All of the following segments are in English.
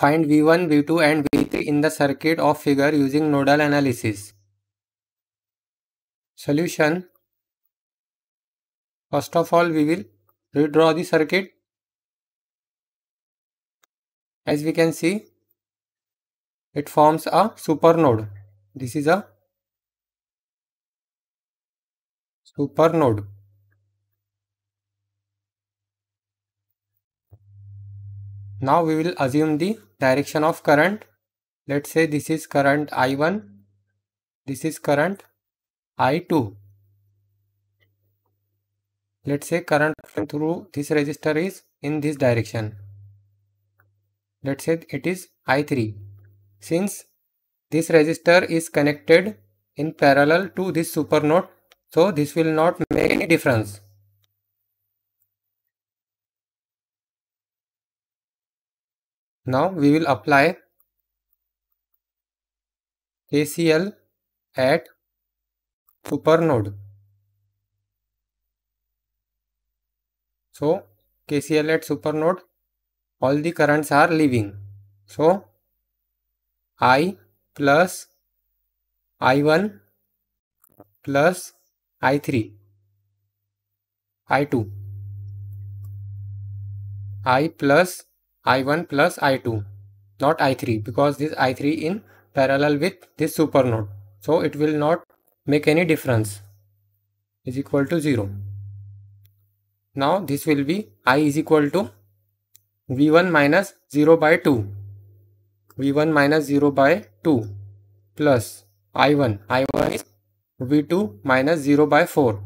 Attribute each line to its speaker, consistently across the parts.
Speaker 1: Find V1, V2 and V3 in the circuit of figure using nodal analysis. Solution First of all, we will redraw the circuit. As we can see, it forms a supernode. This is a supernode. Now we will assume the direction of current. Let's say this is current I1, this is current I2. Let's say current through this resistor is in this direction. Let's say it is I3. Since this resistor is connected in parallel to this supernode, so this will not make any difference. Now we will apply KCL at supernode. So KCL at supernode, all the currents are leaving. So I plus I1 plus I3, I2, I plus i1 plus i2 not i3 because this i3 in parallel with this supernode so it will not make any difference is equal to 0 now this will be i is equal to v1 minus 0 by 2 v1 minus 0 by 2 plus i1 i1 is v2 minus 0 by 4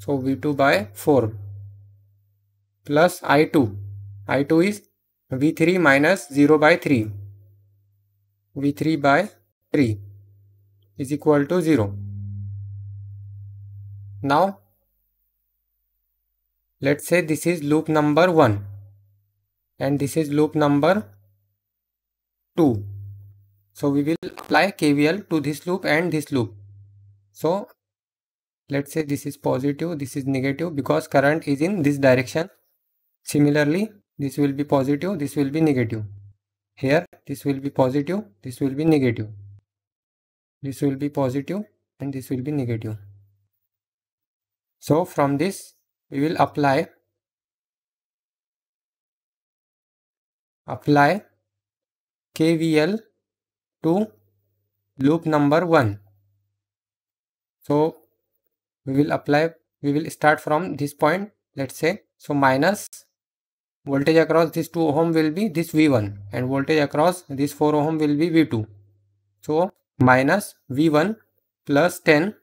Speaker 1: so v2 by 4 plus i2 i2 is v3 minus 0 by 3 v3 by 3 is equal to 0. Now let's say this is loop number 1 and this is loop number 2. So we will apply KVL to this loop and this loop. So let's say this is positive, this is negative because current is in this direction. Similarly, this will be positive this will be negative here this will be positive this will be negative this will be positive and this will be negative so from this we will apply apply KVL to loop number 1 so we will apply we will start from this point let's say so minus voltage across this 2 ohm will be this V1 and voltage across this 4 ohm will be V2. So minus V1 plus 10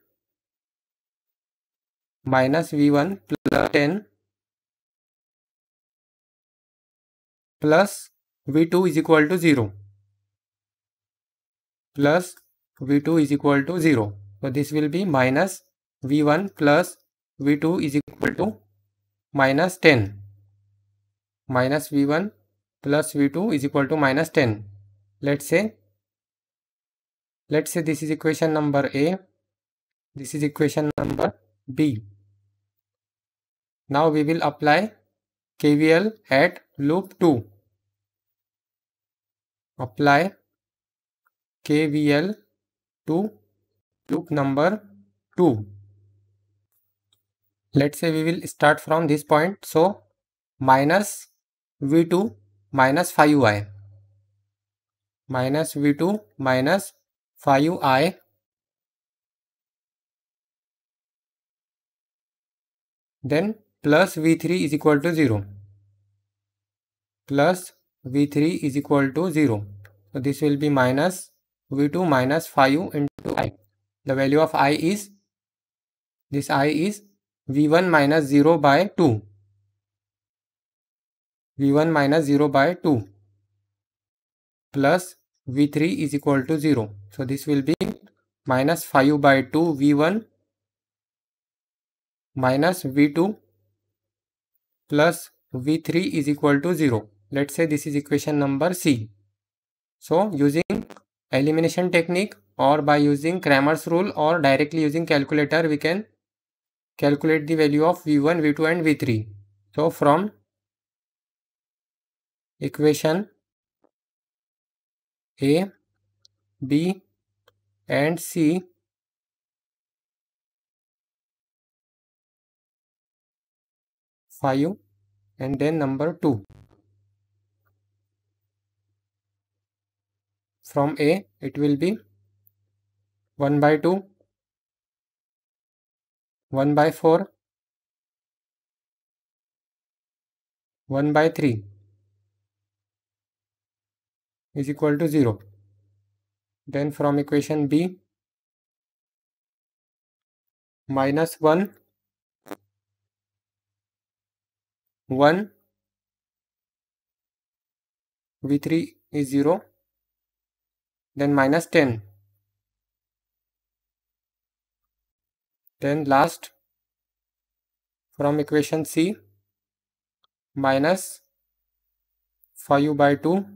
Speaker 1: minus V1 plus 10 plus V2 is equal to 0 plus V2 is equal to 0. So this will be minus V1 plus V2 is equal to minus 10 minus v1 plus v2 is equal to minus 10. Let's say, let's say this is equation number A, this is equation number B. Now we will apply KVL at loop 2. Apply KVL to loop number 2. Let's say we will start from this point. So minus V two minus five I minus V two minus five I then plus V three is equal to zero plus V three is equal to zero तो this will be minus V two minus five into I the value of I is this I is V one minus zero by two v1 minus 0 by 2 plus v3 is equal to 0. So this will be minus 5 by 2 v1 minus v2 plus v3 is equal to 0. Let's say this is equation number C. So using elimination technique or by using Cramer's rule or directly using calculator we can calculate the value of v1, v2 and v3. So from equation A, B and C five and then number two from A it will be 1 by 2 1 by 4 1 by 3 is equal to 0. Then from equation B, minus 1, 1, V3 is 0, then minus 10. Then last, from equation C, minus 5 by 2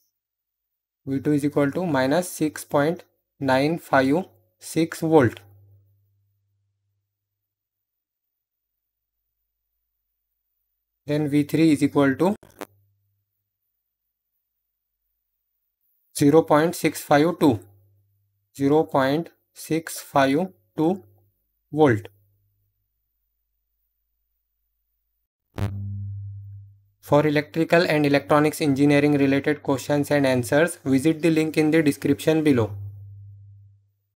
Speaker 1: V2 is equal to minus 6.956 volt. Then V3 is equal to 0 0.652 0 0.652 volt. For electrical and electronics engineering related questions and answers, visit the link in the description below.